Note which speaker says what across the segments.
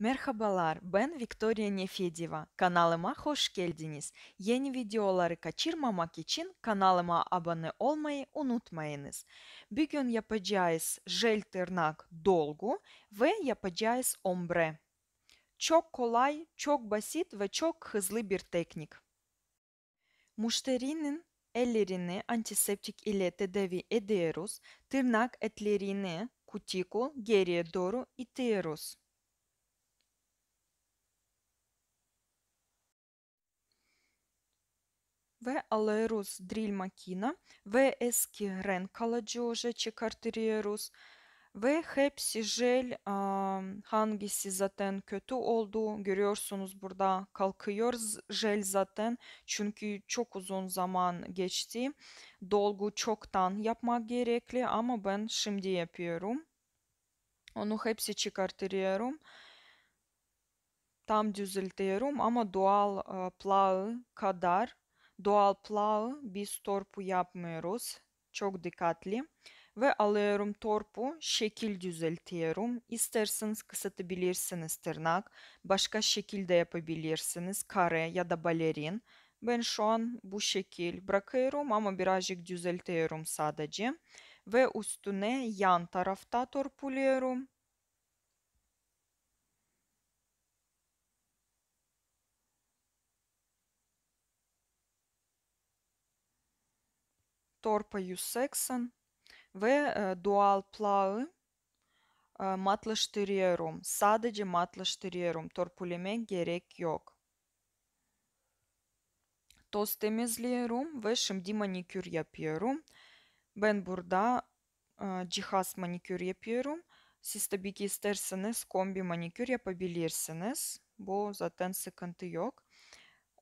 Speaker 1: merhabalar ben Victoria Nefedeva. Kanalıma hoş geldiniz. Yeni videoları kaçırmamak için kanalıma abone olmayı unutmayınız. Bugün yapacağız jel tırnak dolgu ve yapacağız ombre. Çok kolay, çok basit ve çok hızlı bir teknik. Müşterinin ellerini antiseptik ile tedavi ediyoruz. Tırnak etlerini kutikul geriye doğru itiyoruz. V. Alaerus drilmakina, V. Eskiren kaladioje çıkartırıyoruz. Ve hepsi jel hangisi zaten kötü oldu görüyorsunuz burada kalkıyor jel zaten çünkü çok uzun zaman geçti. Dolgu çoktan yapmak gerekli ama ben şimdi yapıyorum. Onu hepsi çıkartıyorum. Tam düzeltiyorum ama doğal plağı kadar Doğal plağı biz torpu yapmıyoruz. Çok dikkatli. Ve alıyorum torpu, şekil düzeltiyorum. İsterseniz kısıtabilirsiniz tırnak. Başka şekilde yapabilirsiniz. Kare ya da balerin. Ben şu an bu şekil bırakıyorum ama birazcık düzeltiyorum sadece. Ve üstüne yan tarafta torpuluyorum. Torpa seksën ve dual plağı matlaştırıyorum. Sadece matlaştırıyorum. Torpuleme gerek yok. Toz temizliyorum ve şimdi manikür yapıyorum. Ben burada cihaz manikür yapıyorum. Siz tabii ki isterseniz kombi manikür yapabilirsiniz. Bu zaten sıkıntı yok.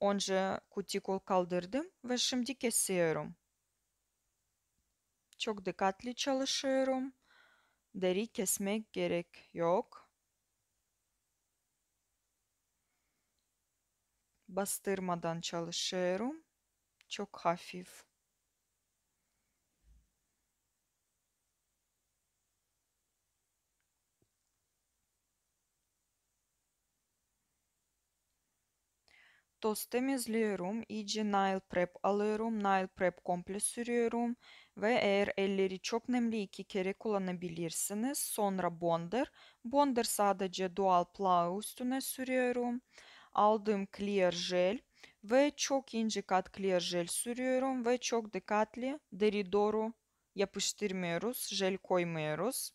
Speaker 1: Onca kutikul kaldırdım ve şimdi kesiyorum. Çok dikkatli çalışıyorum. Deri kesmek gerek yok. Bastırmadan çalışıyorum. Çok hafif. Tostemizliyorum, iyice Nile Prep alıyorum. Nile Prep komple sürüyorum. Ve eğer elleri çok nemli iki kere kullanabilirsiniz. Sonra Bonder. Bonder sadece Dual Plow üstüne sürüyorum. Aldığım Clear Gel ve çok ince kat clear jel sürüyorum ve çok dikkatli deri doğru yapıştırmıyoruz, jel koymuyoruz.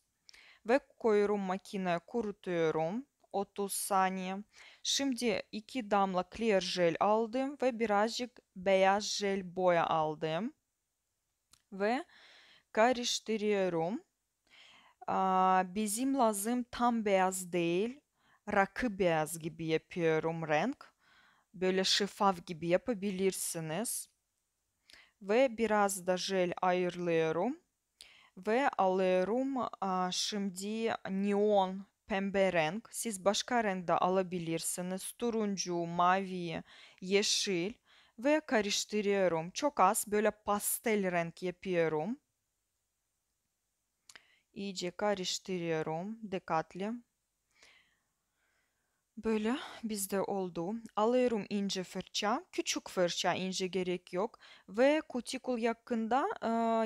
Speaker 1: Ve koyuyorum makineye kurutuyorum. 30 saniye. Şimdi iki damla clear jel aldım ve birazcık beyaz jel boya aldım. Ve karıştırıyorum. Bizim lazım tam beyaz değil. Rakı beyaz gibi yapıyorum renk. Böyle şifaf gibi yapabilirsiniz. Ve biraz da jel ayırlıyorum. Ve alıyorum şimdi neon pembe renk. Siz başka renkte alabilirsiniz. Turuncu, mavi, yeşil ve karıştırıyorum. Çok az böyle pastel renk yapıyorum. İyice karıştırıyorum. Dikkatli. Böyle bizde oldu. Alıyorum ince fırça. Küçük fırça ince gerek yok. Ve kutikul yakında,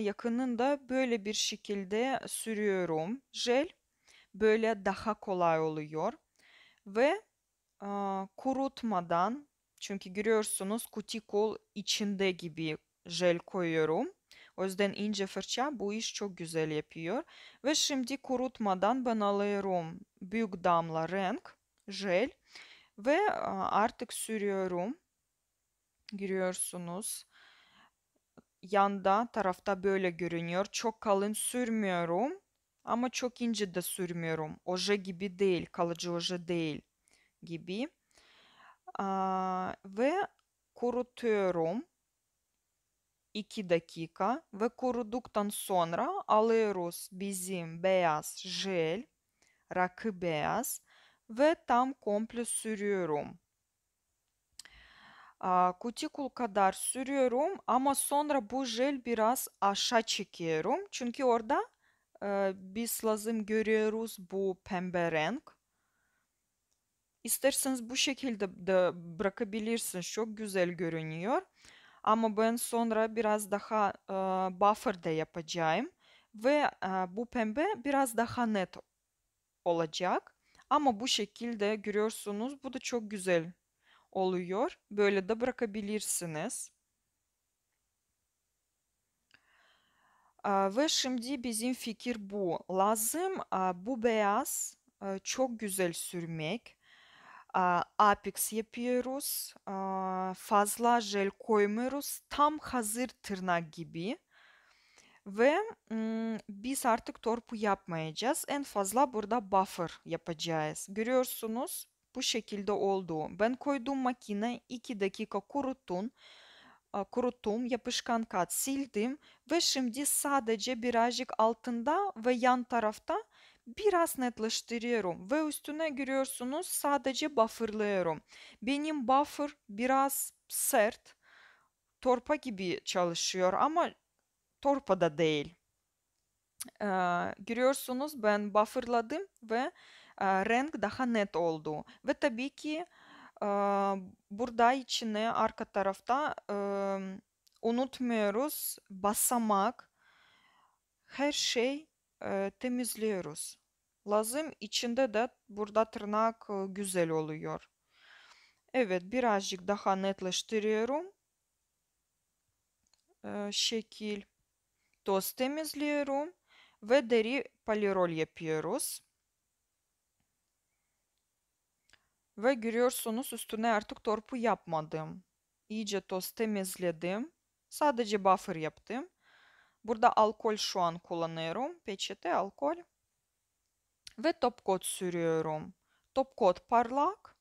Speaker 1: yakınında böyle bir şekilde sürüyorum. Jel böyle daha kolay oluyor. Ve e, kurutmadan çünkü görüyorsunuz kutikol içinde gibi jel koyuyorum. O yüzden ince fırça bu iş çok güzel yapıyor. Ve şimdi kurutmadan ben alıyorum büyük damla renk, jel ve artık sürüyorum. Görüyorsunuz. Yanda tarafta böyle görünüyor. Çok kalın sürmüyorum. Ama çok ince de sürmüyorum. Oje gibi değil, kalıcı oje değil gibi. Aa, ve kurutuyorum 2 dakika ve kuruduktan sonra alıyoruz bizim beyaz jel, rakı beyaz ve tam komple sürüyorum. Kutikul kadar sürüyorum ama sonra bu jel biraz aşağı çekiyorum. Çünkü orada biz lazım görüyoruz bu pembe renk. İsterseniz bu şekilde de bırakabilirsiniz. Çok güzel görünüyor. Ama ben sonra biraz daha e, buffer de yapacağım. Ve e, bu pembe biraz daha net olacak. Ama bu şekilde görüyorsunuz bu da çok güzel oluyor. Böyle de bırakabilirsiniz. Ve şimdi bizim fikir bu. Lazım bu beyaz çok güzel sürmek. Apex yapıyoruz. Fazla jel koymuyoruz. Tam hazır tırnak gibi. Ve biz artık torpu yapmayacağız. En fazla burada buffer yapacağız. Görüyorsunuz bu şekilde oldu. Ben koydum makine 2 dakika kurutun kurutum, yapışkan kat sildim ve şimdi sadece birazcık altında ve yan tarafta biraz netleştiriyorum ve üstüne görüyorsunuz sadece bufferlıyorum. Benim buffer biraz sert, torpa gibi çalışıyor ama torpa da değil. Ee, görüyorsunuz ben bufferladım ve e, renk daha net oldu. Ve tabii ki burada içine arka tarafta unutmuyoruz basamak her şey temizliyoruz. Lazım içinde de burada tırnak güzel oluyor. Evet birazcık daha netleştiriyorum. Şekil. Toz temizliyorum ve deri polirol yapıyoruz. Ve görüyorsunuz üstüne artık torpu yapmadım. İyice toz temizledim. Sadece buffer yaptım. Burada alkol şu an kullanıyorum. Peçete alkol. Ve top coat sürüyorum. Top coat parlak.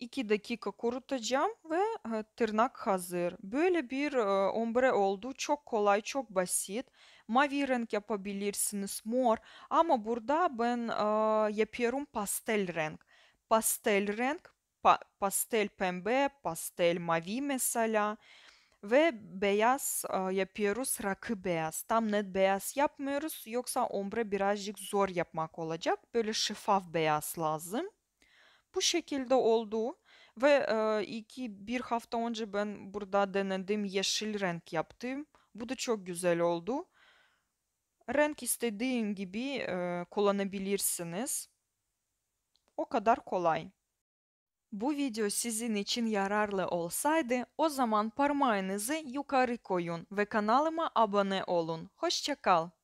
Speaker 1: 2 dakika kurutacağım ve e, tırnak hazır. Böyle bir e, ombre oldu. Çok kolay, çok basit. Mavi renk yapabilirsiniz, mor. Ama burada ben e, yapıyorum pastel renk pastel renk, pa pastel pembe, pastel mavi mesela ve beyaz e, yapıyoruz rakı beyaz. Tam net beyaz yapmıyoruz yoksa ombre birazcık zor yapmak olacak. Böyle şeffaf beyaz lazım. Bu şekilde oldu ve e, iki bir hafta önce ben burada denedim yeşil renk yaptım. Bu da çok güzel oldu. Renk istediğin gibi e, kullanabilirsiniz. O kadar kolay. Bu video sizin için yararlı olsaydı o zaman parmağınızı yukarı koyun ve kanalıma abone olun. Hoşçakal.